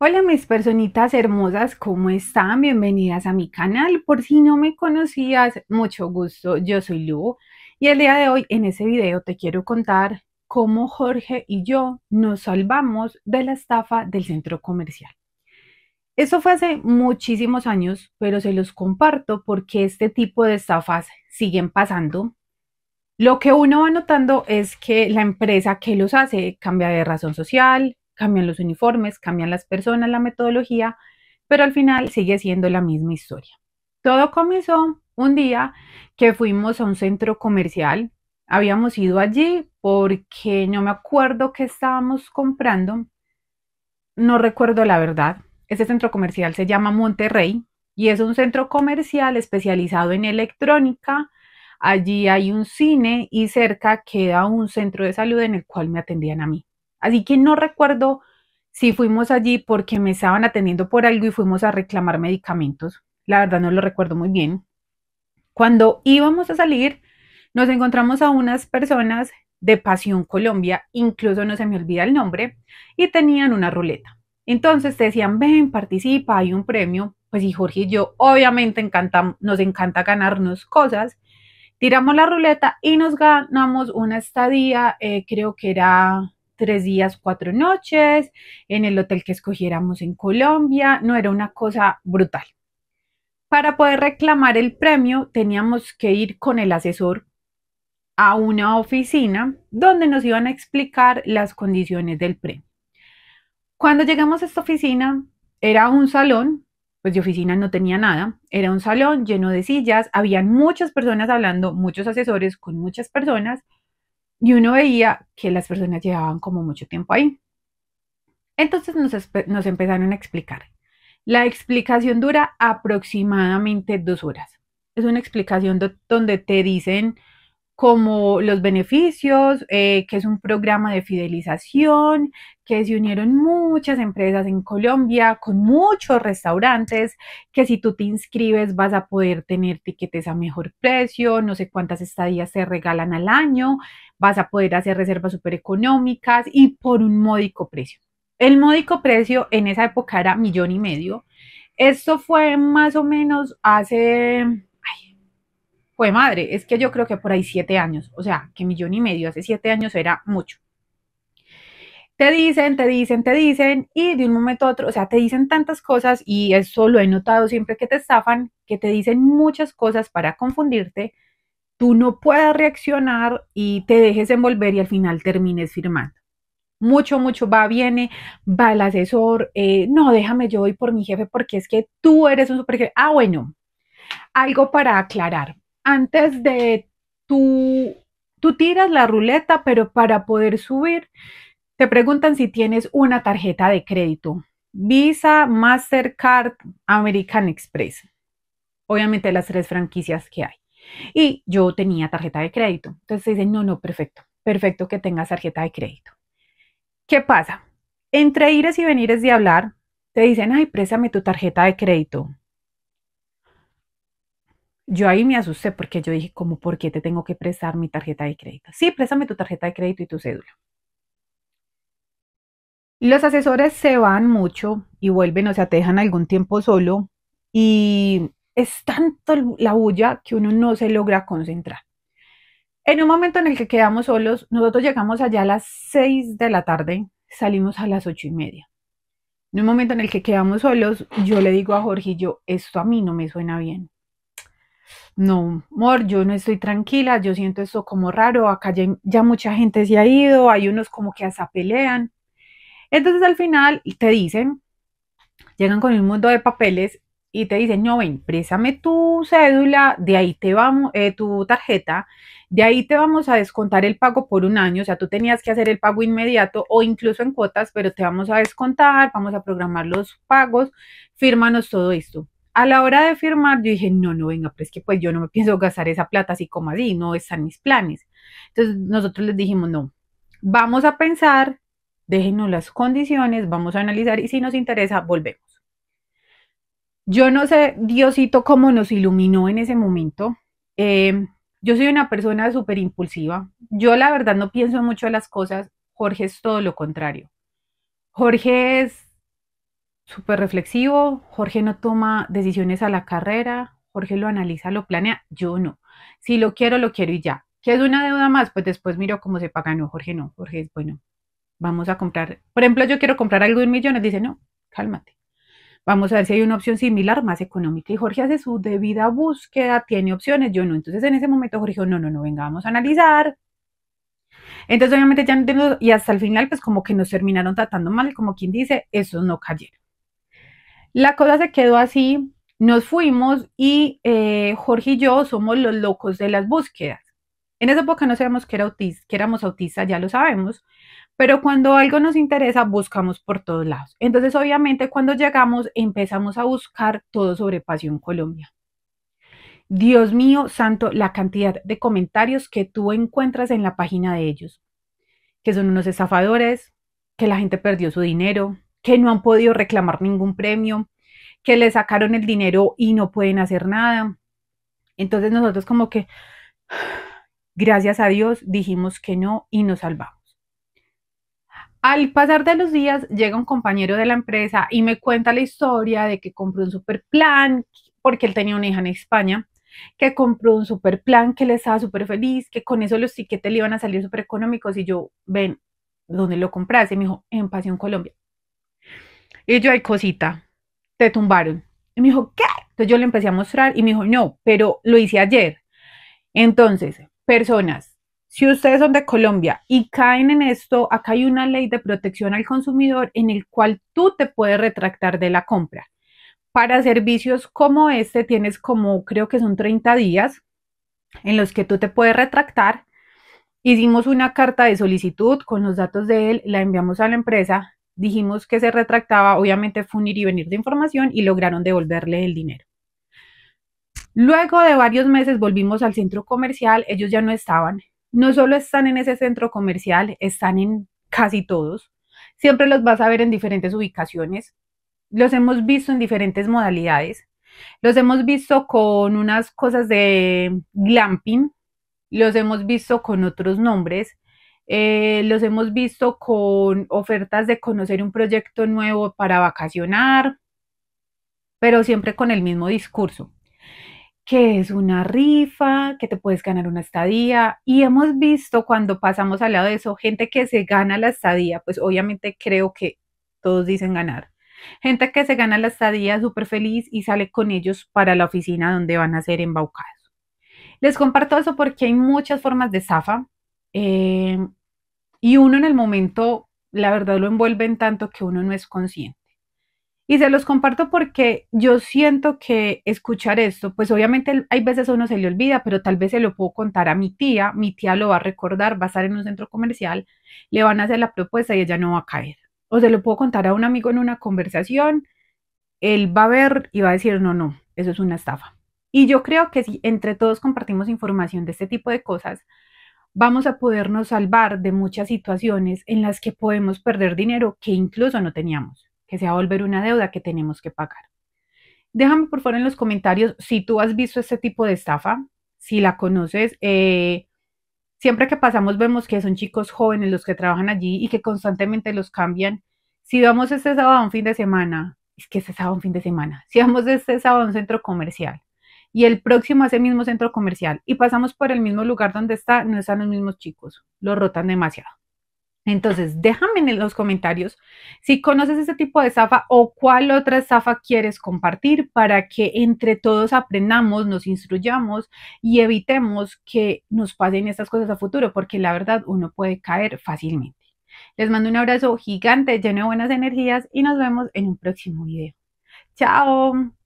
Hola mis personitas hermosas, ¿cómo están? Bienvenidas a mi canal. Por si no me conocías, mucho gusto. Yo soy Lugo y el día de hoy en ese video te quiero contar cómo Jorge y yo nos salvamos de la estafa del centro comercial. Eso fue hace muchísimos años, pero se los comparto porque este tipo de estafas siguen pasando. Lo que uno va notando es que la empresa que los hace cambia de razón social, cambian los uniformes, cambian las personas, la metodología, pero al final sigue siendo la misma historia. Todo comenzó un día que fuimos a un centro comercial. Habíamos ido allí porque no me acuerdo qué estábamos comprando. No recuerdo la verdad. ese centro comercial se llama Monterrey y es un centro comercial especializado en electrónica. Allí hay un cine y cerca queda un centro de salud en el cual me atendían a mí. Así que no recuerdo si fuimos allí porque me estaban atendiendo por algo y fuimos a reclamar medicamentos. La verdad no lo recuerdo muy bien. Cuando íbamos a salir, nos encontramos a unas personas de Pasión Colombia, incluso no se me olvida el nombre, y tenían una ruleta. Entonces te decían, ven, participa, hay un premio. Pues y Jorge y yo, obviamente, nos encanta ganarnos cosas. Tiramos la ruleta y nos ganamos una estadía, eh, creo que era tres días, cuatro noches, en el hotel que escogiéramos en Colombia, no era una cosa brutal. Para poder reclamar el premio teníamos que ir con el asesor a una oficina donde nos iban a explicar las condiciones del premio. Cuando llegamos a esta oficina, era un salón, pues de oficina no tenía nada, era un salón lleno de sillas, habían muchas personas hablando, muchos asesores con muchas personas, y uno veía que las personas llevaban como mucho tiempo ahí. Entonces nos, empezaron a explicar. La explicación dura aproximadamente dos horas. Es una explicación donde te dicen como los beneficios, eh, que es un programa de fidelización, que se unieron muchas empresas en Colombia con muchos restaurantes, que si tú te inscribes vas a poder tener tiquetes a mejor precio, no sé cuántas estadías se regalan al año, vas a poder hacer reservas súper económicas y por un módico precio. El módico precio en esa época era millón y medio. Esto fue más o menos hace pues madre, es que yo creo que por ahí siete años, o sea, que millón y medio hace siete años era mucho. Te dicen, te dicen, te dicen, y de un momento a otro, o sea, te dicen tantas cosas, y eso lo he notado siempre que te estafan, que te dicen muchas cosas para confundirte, tú no puedes reaccionar y te dejes envolver y al final termines firmando. Mucho, mucho va, viene, va el asesor, eh, no, déjame yo voy por mi jefe porque es que tú eres un super jefe. Ah, bueno, algo para aclarar antes de tú, tú tiras la ruleta, pero para poder subir, te preguntan si tienes una tarjeta de crédito, Visa, Mastercard, American Express. Obviamente las tres franquicias que hay. Y yo tenía tarjeta de crédito. Entonces dicen, no, no, perfecto, perfecto que tengas tarjeta de crédito. ¿Qué pasa? Entre ires y venires de hablar, te dicen, ay, préstame tu tarjeta de crédito yo ahí me asusté porque yo dije, ¿cómo? ¿por qué te tengo que prestar mi tarjeta de crédito? Sí, préstame tu tarjeta de crédito y tu cédula. Los asesores se van mucho y vuelven, o sea, te dejan algún tiempo solo y es tanto la bulla que uno no se logra concentrar. En un momento en el que quedamos solos, nosotros llegamos allá a las 6 de la tarde, salimos a las ocho y media. En un momento en el que quedamos solos, yo le digo a Jorge, yo, esto a mí no me suena bien no, amor, yo no estoy tranquila, yo siento esto como raro, acá ya, mucha gente se ha ido, hay unos como que hasta pelean. Entonces al final te dicen, llegan con un mundo de papeles y te dicen, no, ven, préstame tu cédula, de ahí te vamos, eh, tu tarjeta, de ahí te vamos a descontar el pago por un año, o sea, tú tenías que hacer el pago inmediato o incluso en cuotas, pero te vamos a descontar, vamos a programar los pagos, fírmanos todo esto. A la hora de firmar, yo dije, no, no, venga, pues que pues yo no me pienso gastar esa plata así como así, no están mis planes. Entonces nosotros les dijimos, no, vamos a pensar, déjenos las condiciones, vamos a analizar y si nos interesa, volvemos. Yo no sé, Diosito, cómo nos iluminó en ese momento. Em, yo soy una persona súper impulsiva. Yo la verdad no pienso mucho en las cosas. Jorge es todo lo contrario. Jorge es súper reflexivo, Jorge no toma decisiones a la carrera, Jorge lo analiza, lo planea, yo no. Si lo quiero, lo quiero y ya. ¿Qué es una deuda más? Pues después miro cómo se paga. No, Jorge no, Jorge es bueno. Vamos a comprar, por ejemplo, yo quiero comprar algo de un millón, dice, no, cálmate. Vamos a ver si hay una opción similar, más económica. Y Jorge hace su debida búsqueda, tiene opciones, yo no. Entonces en ese momento Jorge dijo, no, no, no, venga, vamos a analizar, entonces, obviamente, ya no, y hasta el final, pues como que nos terminaron tratando mal, como quien dice, esos no cayeron. La cosa se quedó así, nos fuimos y eh, Jorge y yo somos los locos de las búsquedas. En esa época no sabíamos que, era que éramos autistas, ya lo sabemos, pero cuando algo nos interesa buscamos por todos lados. Entonces, obviamente, cuando llegamos empezamos a buscar todo sobre Pasión Colombia. Dios mío, santo, la cantidad de comentarios que tú encuentras en la página de ellos, que son unos estafadores, que la gente perdió su dinero, que no han podido reclamar ningún premio, que le sacaron el dinero y no pueden hacer nada. Entonces nosotros como que, gracias a Dios, dijimos que no y nos salvamos. Al pasar de los días llega un compañero de la empresa y me cuenta la historia de que compró un super plan, porque él tenía una hija en España, que compró un super plan, que le estaba súper feliz, que con eso los tiquetes le iban a salir súper económicos y yo, ven, ¿dónde lo compraste? me dijo, en Pasión Colombia. Y yo, hay cosita, te tumbaron. Y me dijo, ¿qué? Entonces yo le empecé a mostrar y me dijo, no, pero lo hice ayer. Entonces, personas, si ustedes son de Colombia y caen en esto, acá hay una ley de protección al consumidor en el cual tú te puedes retractar de la compra. Para servicios como este tienes como, creo que son 30 días en los que tú te puedes retractar. Hicimos una carta de solicitud con los datos de él, la enviamos a la empresa dijimos que se retractaba, obviamente fue ir y venir de información y lograron devolverle el dinero. Luego de varios meses volvimos al centro comercial, ellos ya no estaban. No solo están en ese centro comercial, están en casi todos. Siempre los vas a ver en diferentes ubicaciones. Los hemos visto en diferentes modalidades. Los hemos visto con unas cosas de glamping. Los hemos visto con otros nombres. Eh, los hemos visto con ofertas de conocer un proyecto nuevo para vacacionar, pero siempre con el mismo discurso, que es una rifa, que te puedes ganar una estadía. Y hemos visto cuando pasamos al lado de eso, gente que se gana la estadía, pues obviamente creo que todos dicen ganar. Gente que se gana la estadía súper feliz y sale con ellos para la oficina donde van a ser embaucados. Les comparto eso porque hay muchas formas de zafa. Eh, y uno en el momento, la verdad, lo envuelve en tanto que uno no es consciente. Y se los comparto porque yo siento que escuchar esto, pues obviamente hay veces uno se le olvida, pero tal vez se lo puedo contar a mi tía, mi tía lo va a recordar, va a estar en un centro comercial, le van a hacer la propuesta y ella no va a caer. O se lo puedo contar a un amigo en una conversación, él va a ver y va a decir, no, no, eso es una estafa. Y yo creo que si entre todos compartimos información de este tipo de cosas, vamos a podernos salvar de muchas situaciones en las que podemos perder dinero que incluso no teníamos, que se va a volver una deuda que tenemos que pagar. Déjame por favor en los comentarios si tú has visto este tipo de estafa, si la conoces. Eh, siempre que pasamos vemos que son chicos jóvenes los que trabajan allí y que constantemente los cambian. Si vamos este sábado a un fin de semana, es que este sábado un fin de semana, si vamos este sábado a un centro comercial, y el próximo a ese mismo centro comercial y pasamos por el mismo lugar donde está, no están los mismos chicos, lo rotan demasiado. Entonces, déjame en los comentarios si conoces este tipo de estafa o cuál otra estafa quieres compartir para que entre todos aprendamos, nos instruyamos y evitemos que nos pasen estas cosas a futuro, porque la verdad uno puede caer fácilmente. Les mando un abrazo gigante, lleno de buenas energías y nos vemos en un próximo video. Chao.